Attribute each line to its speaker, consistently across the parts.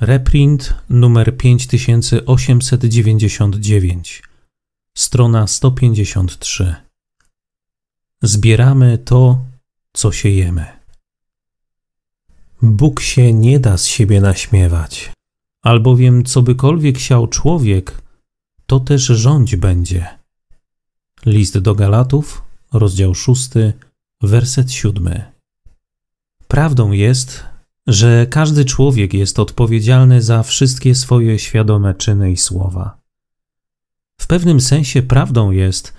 Speaker 1: Reprint numer 5899, strona 153. Zbieramy to, co siejemy. Bóg się nie da z siebie naśmiewać, albowiem co bykolwiek siał człowiek, to też rządź będzie. List do Galatów, rozdział 6, werset 7. Prawdą jest, że każdy człowiek jest odpowiedzialny za wszystkie swoje świadome czyny i słowa. W pewnym sensie prawdą jest,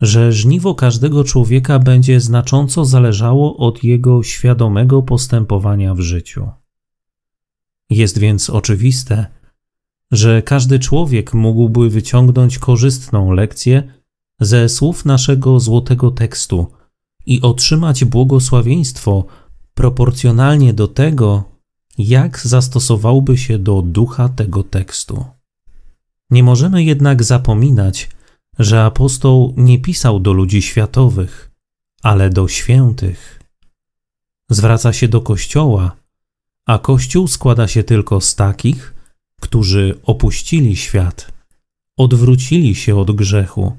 Speaker 1: że żniwo każdego człowieka będzie znacząco zależało od jego świadomego postępowania w życiu. Jest więc oczywiste, że każdy człowiek mógłby wyciągnąć korzystną lekcję ze słów naszego złotego tekstu i otrzymać błogosławieństwo proporcjonalnie do tego, jak zastosowałby się do ducha tego tekstu. Nie możemy jednak zapominać, że apostoł nie pisał do ludzi światowych, ale do świętych. Zwraca się do Kościoła, a Kościół składa się tylko z takich, którzy opuścili świat, odwrócili się od grzechu,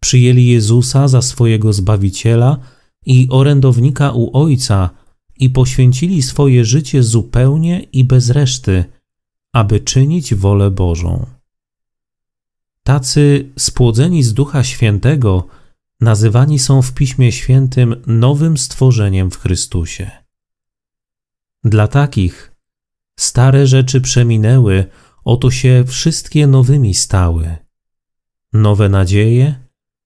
Speaker 1: przyjęli Jezusa za swojego Zbawiciela i orędownika u Ojca i poświęcili swoje życie zupełnie i bez reszty, aby czynić wolę Bożą. Tacy spłodzeni z Ducha Świętego nazywani są w Piśmie Świętym nowym stworzeniem w Chrystusie. Dla takich stare rzeczy przeminęły, oto się wszystkie nowymi stały. Nowe nadzieje,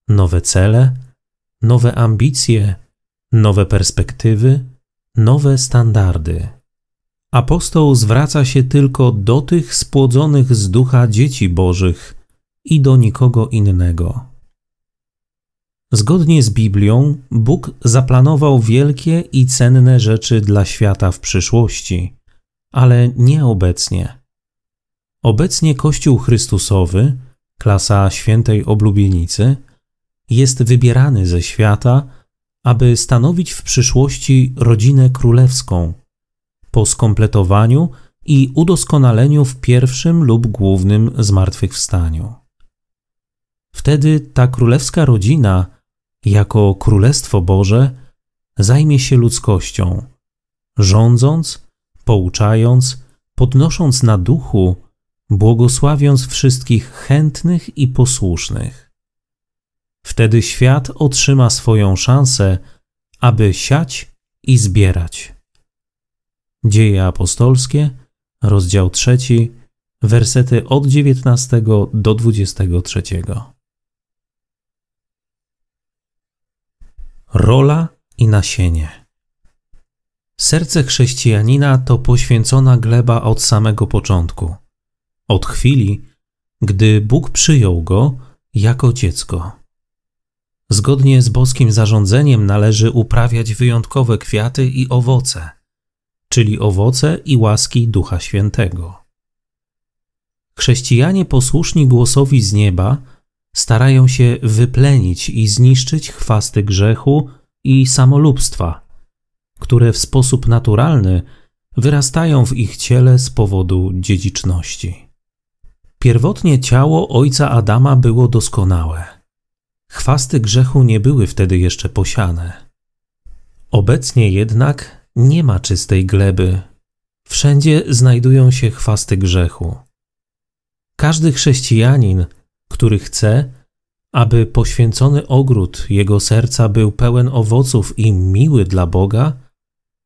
Speaker 1: nowe cele, nowe ambicje, nowe perspektywy, nowe standardy. Apostoł zwraca się tylko do tych spłodzonych z ducha dzieci bożych i do nikogo innego. Zgodnie z Biblią, Bóg zaplanował wielkie i cenne rzeczy dla świata w przyszłości, ale nie obecnie. Obecnie Kościół Chrystusowy, klasa świętej oblubienicy, jest wybierany ze świata aby stanowić w przyszłości rodzinę królewską. Po skompletowaniu i udoskonaleniu w pierwszym lub głównym zmartwychwstaniu. Wtedy ta królewska rodzina, jako Królestwo Boże, zajmie się ludzkością, rządząc, pouczając, podnosząc na duchu, błogosławiąc wszystkich chętnych i posłusznych. Wtedy świat otrzyma swoją szansę, aby siać i zbierać. Dzieje apostolskie, rozdział 3, wersety od 19 do 23. Rola i nasienie. Serce chrześcijanina to poświęcona gleba od samego początku, od chwili, gdy Bóg przyjął go jako dziecko. Zgodnie z boskim zarządzeniem należy uprawiać wyjątkowe kwiaty i owoce, czyli owoce i łaski Ducha Świętego. Chrześcijanie posłuszni głosowi z nieba starają się wyplenić i zniszczyć chwasty grzechu i samolubstwa, które w sposób naturalny wyrastają w ich ciele z powodu dziedziczności. Pierwotnie ciało ojca Adama było doskonałe Chwasty grzechu nie były wtedy jeszcze posiane. Obecnie jednak nie ma czystej gleby. Wszędzie znajdują się chwasty grzechu. Każdy chrześcijanin, który chce, aby poświęcony ogród jego serca był pełen owoców i miły dla Boga,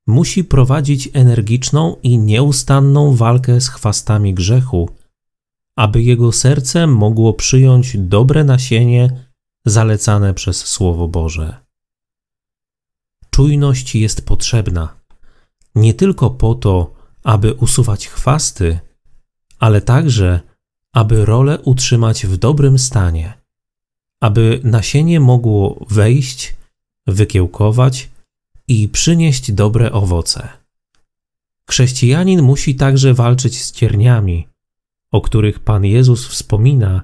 Speaker 1: musi prowadzić energiczną i nieustanną walkę z chwastami grzechu, aby jego serce mogło przyjąć dobre nasienie zalecane przez Słowo Boże. Czujność jest potrzebna nie tylko po to, aby usuwać chwasty, ale także, aby rolę utrzymać w dobrym stanie, aby nasienie mogło wejść, wykiełkować i przynieść dobre owoce. Chrześcijanin musi także walczyć z cierniami, o których Pan Jezus wspomina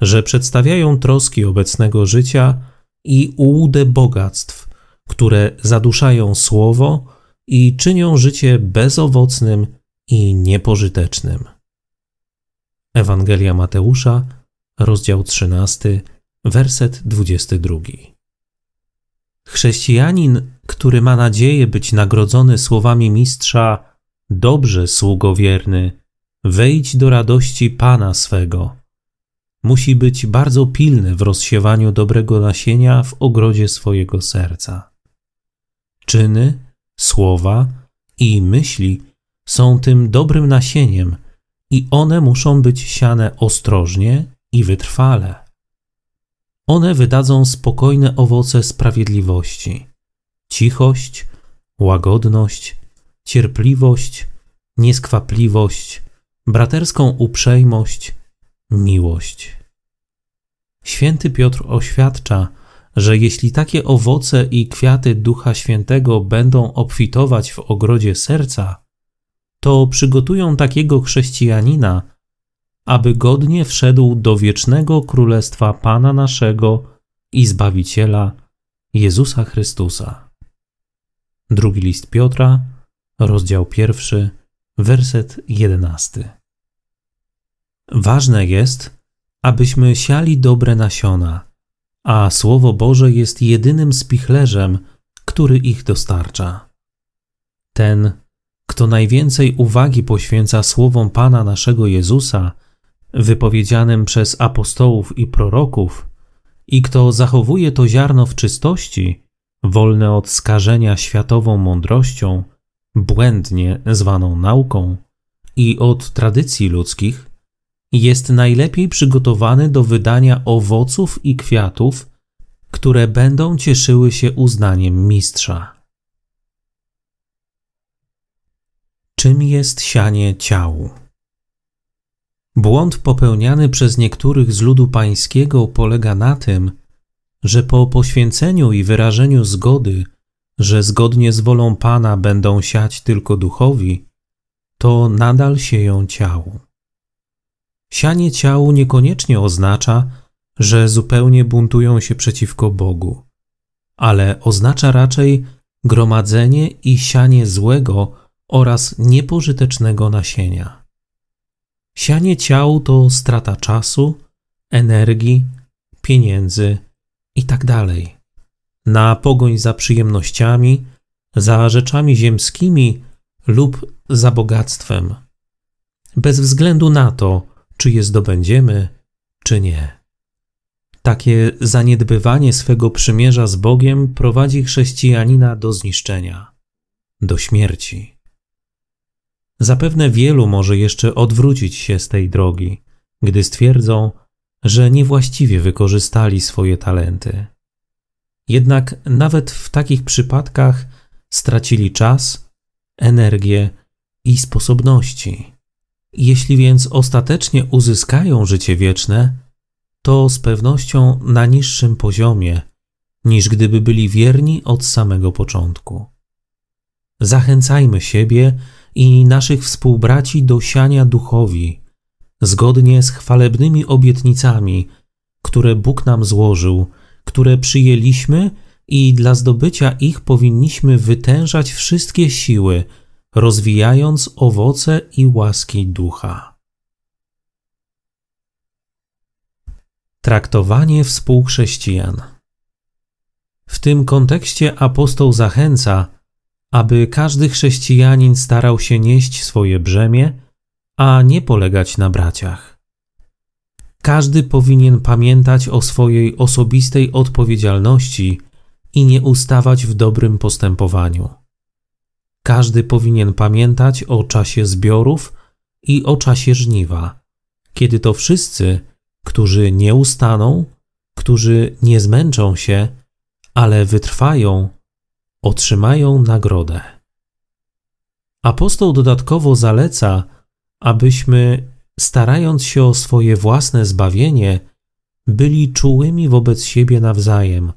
Speaker 1: że przedstawiają troski obecnego życia i ułudę bogactw, które zaduszają słowo i czynią życie bezowocnym i niepożytecznym. Ewangelia Mateusza, rozdział 13, werset 22. Chrześcijanin, który ma nadzieję być nagrodzony słowami mistrza, dobrze sługo wierny, wejdź do radości Pana swego musi być bardzo pilny w rozsiewaniu dobrego nasienia w ogrodzie swojego serca. Czyny, słowa i myśli są tym dobrym nasieniem i one muszą być siane ostrożnie i wytrwale. One wydadzą spokojne owoce sprawiedliwości, cichość, łagodność, cierpliwość, nieskwapliwość, braterską uprzejmość miłość. Święty Piotr oświadcza, że jeśli takie owoce i kwiaty Ducha Świętego będą obfitować w ogrodzie serca, to przygotują takiego chrześcijanina, aby godnie wszedł do wiecznego królestwa Pana naszego i Zbawiciela Jezusa Chrystusa. Drugi list Piotra, rozdział pierwszy, werset jedenasty. Ważne jest, abyśmy siali dobre nasiona, a Słowo Boże jest jedynym spichlerzem, który ich dostarcza. Ten, kto najwięcej uwagi poświęca słowom Pana naszego Jezusa, wypowiedzianym przez apostołów i proroków, i kto zachowuje to ziarno w czystości, wolne od skażenia światową mądrością, błędnie zwaną nauką, i od tradycji ludzkich, jest najlepiej przygotowany do wydania owoców i kwiatów, które będą cieszyły się uznaniem mistrza. Czym jest sianie ciału? Błąd popełniany przez niektórych z ludu pańskiego polega na tym, że po poświęceniu i wyrażeniu zgody, że zgodnie z wolą Pana będą siać tylko duchowi, to nadal sieją ciało. Sianie ciału niekoniecznie oznacza, że zupełnie buntują się przeciwko Bogu, ale oznacza raczej gromadzenie i sianie złego oraz niepożytecznego nasienia. Sianie ciału to strata czasu, energii, pieniędzy itd. Tak na pogoń za przyjemnościami, za rzeczami ziemskimi lub za bogactwem. Bez względu na to, czy je zdobędziemy, czy nie. Takie zaniedbywanie swego przymierza z Bogiem prowadzi chrześcijanina do zniszczenia, do śmierci. Zapewne wielu może jeszcze odwrócić się z tej drogi, gdy stwierdzą, że niewłaściwie wykorzystali swoje talenty. Jednak nawet w takich przypadkach stracili czas, energię i sposobności. Jeśli więc ostatecznie uzyskają życie wieczne, to z pewnością na niższym poziomie, niż gdyby byli wierni od samego początku. Zachęcajmy siebie i naszych współbraci do siania duchowi, zgodnie z chwalebnymi obietnicami, które Bóg nam złożył, które przyjęliśmy i dla zdobycia ich powinniśmy wytężać wszystkie siły, rozwijając owoce i łaski ducha. Traktowanie współchrześcijan. W tym kontekście apostoł zachęca, aby każdy chrześcijanin starał się nieść swoje brzemię, a nie polegać na braciach. Każdy powinien pamiętać o swojej osobistej odpowiedzialności i nie ustawać w dobrym postępowaniu. Każdy powinien pamiętać o czasie zbiorów i o czasie żniwa, kiedy to wszyscy, którzy nie ustaną, którzy nie zmęczą się, ale wytrwają, otrzymają nagrodę. Apostoł dodatkowo zaleca, abyśmy, starając się o swoje własne zbawienie, byli czułymi wobec siebie nawzajem,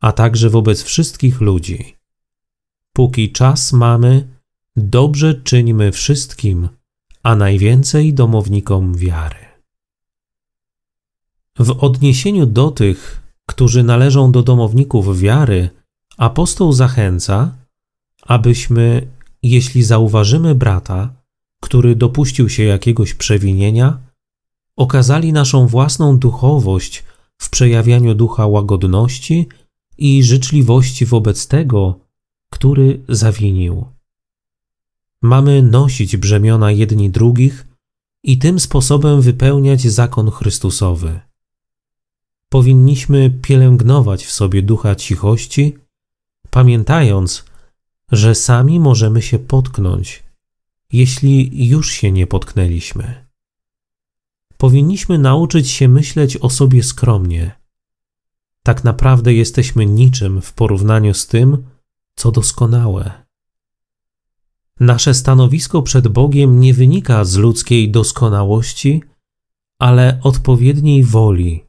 Speaker 1: a także wobec wszystkich ludzi. Póki czas mamy, dobrze czyńmy wszystkim, a najwięcej domownikom wiary. W odniesieniu do tych, którzy należą do domowników wiary, apostoł zachęca, abyśmy, jeśli zauważymy brata, który dopuścił się jakiegoś przewinienia, okazali naszą własną duchowość w przejawianiu ducha łagodności i życzliwości wobec tego, który zawinił. Mamy nosić brzemiona jedni drugich i tym sposobem wypełniać zakon Chrystusowy. Powinniśmy pielęgnować w sobie ducha cichości, pamiętając, że sami możemy się potknąć, jeśli już się nie potknęliśmy. Powinniśmy nauczyć się myśleć o sobie skromnie. Tak naprawdę jesteśmy niczym w porównaniu z tym, co doskonałe. Nasze stanowisko przed Bogiem nie wynika z ludzkiej doskonałości, ale odpowiedniej woli,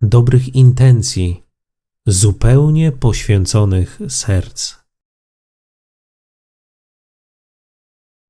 Speaker 1: dobrych intencji, zupełnie poświęconych serc.